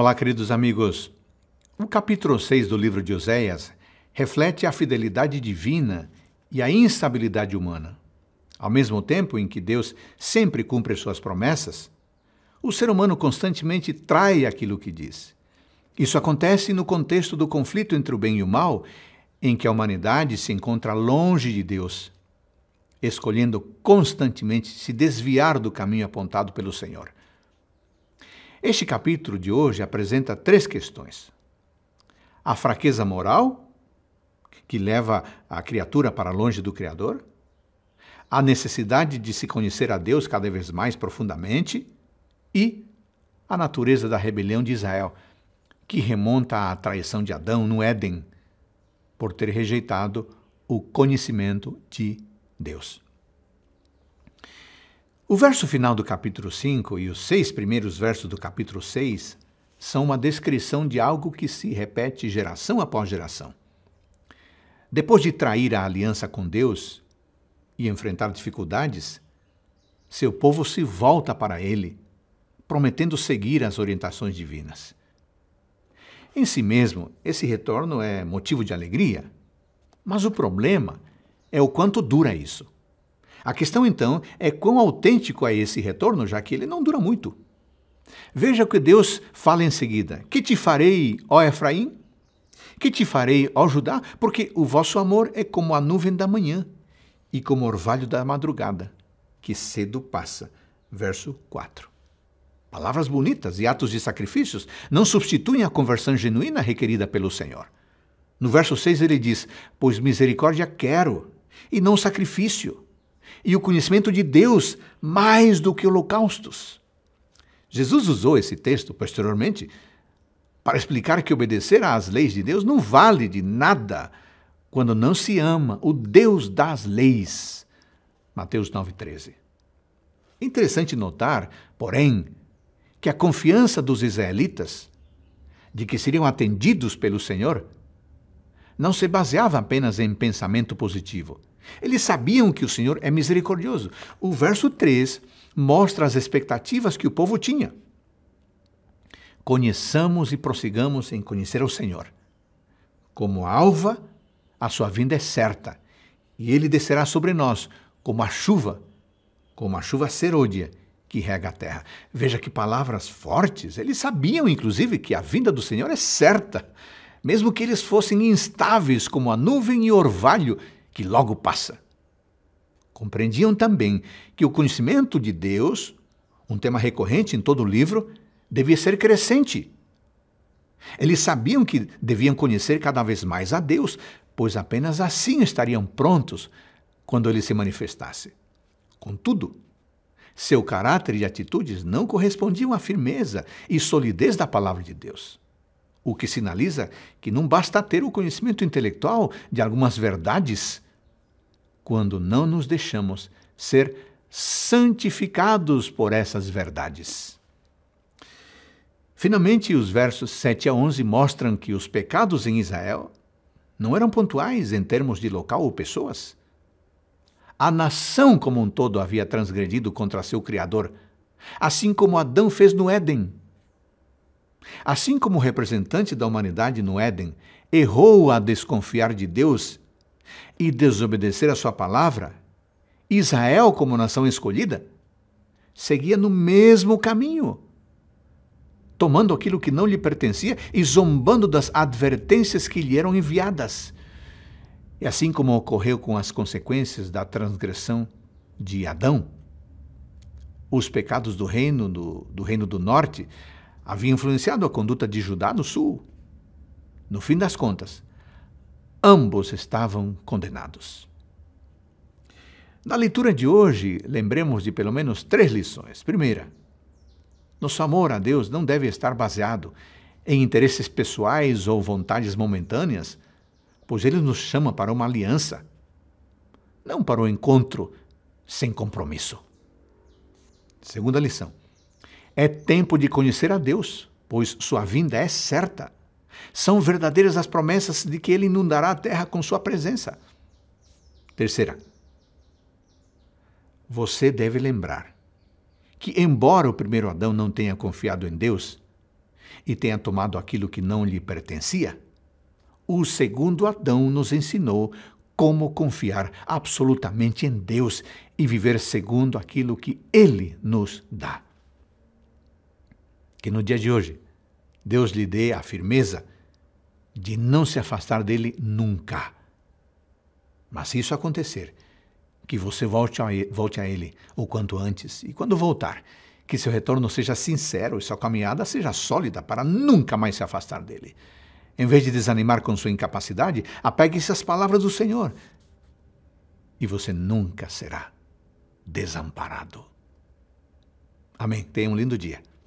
Olá, queridos amigos. O capítulo 6 do livro de Oséias reflete a fidelidade divina e a instabilidade humana. Ao mesmo tempo em que Deus sempre cumpre suas promessas, o ser humano constantemente trai aquilo que diz. Isso acontece no contexto do conflito entre o bem e o mal, em que a humanidade se encontra longe de Deus, escolhendo constantemente se desviar do caminho apontado pelo Senhor. Este capítulo de hoje apresenta três questões: a fraqueza moral, que leva a criatura para longe do Criador, a necessidade de se conhecer a Deus cada vez mais profundamente e a natureza da rebelião de Israel, que remonta à traição de Adão no Éden por ter rejeitado o conhecimento de Deus. O verso final do capítulo 5 e os seis primeiros versos do capítulo 6 são uma descrição de algo que se repete geração após geração. Depois de trair a aliança com Deus e enfrentar dificuldades, seu povo se volta para ele, prometendo seguir as orientações divinas. Em si mesmo, esse retorno é motivo de alegria, mas o problema é o quanto dura isso. A questão, então, é quão autêntico é esse retorno, já que ele não dura muito. Veja o que Deus fala em seguida: Que te farei, ó Efraim? Que te farei, ó Judá? Porque o vosso amor é como a nuvem da manhã e como o orvalho da madrugada, que cedo passa. Verso 4. Palavras bonitas e atos de sacrifícios não substituem a conversão genuína requerida pelo Senhor. No verso 6 ele diz: Pois misericórdia quero, e não sacrifício, e o conhecimento de Deus mais do que holocaustos. Jesus usou esse texto posteriormente para explicar que obedecer às leis de Deus não vale de nada quando não se ama o Deus das leis. Mateus 9,13. Interessante notar, porém, que a confiança dos israelitas de que seriam atendidos pelo Senhor não se baseava apenas em pensamento positivo eles sabiam que o Senhor é misericordioso. O verso 3 mostra as expectativas que o povo tinha. Conheçamos e prossigamos em conhecer o Senhor. Como a alva, a sua vinda é certa, e ele descerá sobre nós, como a chuva, como a chuva serôdia que rega a terra. Veja que palavras fortes. Eles sabiam, inclusive, que a vinda do Senhor é certa. Mesmo que eles fossem instáveis como a nuvem e orvalho, que logo passa. Compreendiam também que o conhecimento de Deus, um tema recorrente em todo o livro, devia ser crescente. Eles sabiam que deviam conhecer cada vez mais a Deus, pois apenas assim estariam prontos quando ele se manifestasse. Contudo, seu caráter e atitudes não correspondiam à firmeza e solidez da palavra de Deus o que sinaliza que não basta ter o conhecimento intelectual de algumas verdades quando não nos deixamos ser santificados por essas verdades. Finalmente, os versos 7 a 11 mostram que os pecados em Israel não eram pontuais em termos de local ou pessoas. A nação como um todo havia transgredido contra seu Criador, assim como Adão fez no Éden Assim como o representante da humanidade no Éden errou a desconfiar de Deus e desobedecer a sua palavra, Israel, como nação escolhida, seguia no mesmo caminho, tomando aquilo que não lhe pertencia e zombando das advertências que lhe eram enviadas. E assim como ocorreu com as consequências da transgressão de Adão, os pecados do reino do, do reino do norte havia influenciado a conduta de Judá no Sul. No fim das contas, ambos estavam condenados. Na leitura de hoje, lembremos de pelo menos três lições. Primeira, nosso amor a Deus não deve estar baseado em interesses pessoais ou vontades momentâneas, pois Ele nos chama para uma aliança, não para o um encontro sem compromisso. Segunda lição: é tempo de conhecer a Deus, pois sua vinda é certa. São verdadeiras as promessas de que ele inundará a terra com sua presença. Terceira, você deve lembrar que, embora o primeiro Adão não tenha confiado em Deus e tenha tomado aquilo que não lhe pertencia, o segundo Adão nos ensinou como confiar absolutamente em Deus e viver segundo aquilo que ele nos dá. Que no dia de hoje, Deus lhe dê a firmeza de não se afastar dele nunca. Mas se isso acontecer, que você volte a, ele, volte a Ele o quanto antes. E quando voltar, que seu retorno seja sincero e sua caminhada seja sólida para nunca mais se afastar dele. Em vez de desanimar com sua incapacidade, apegue-se às palavras do Senhor e você nunca será desamparado. Amém. Tenha um lindo dia.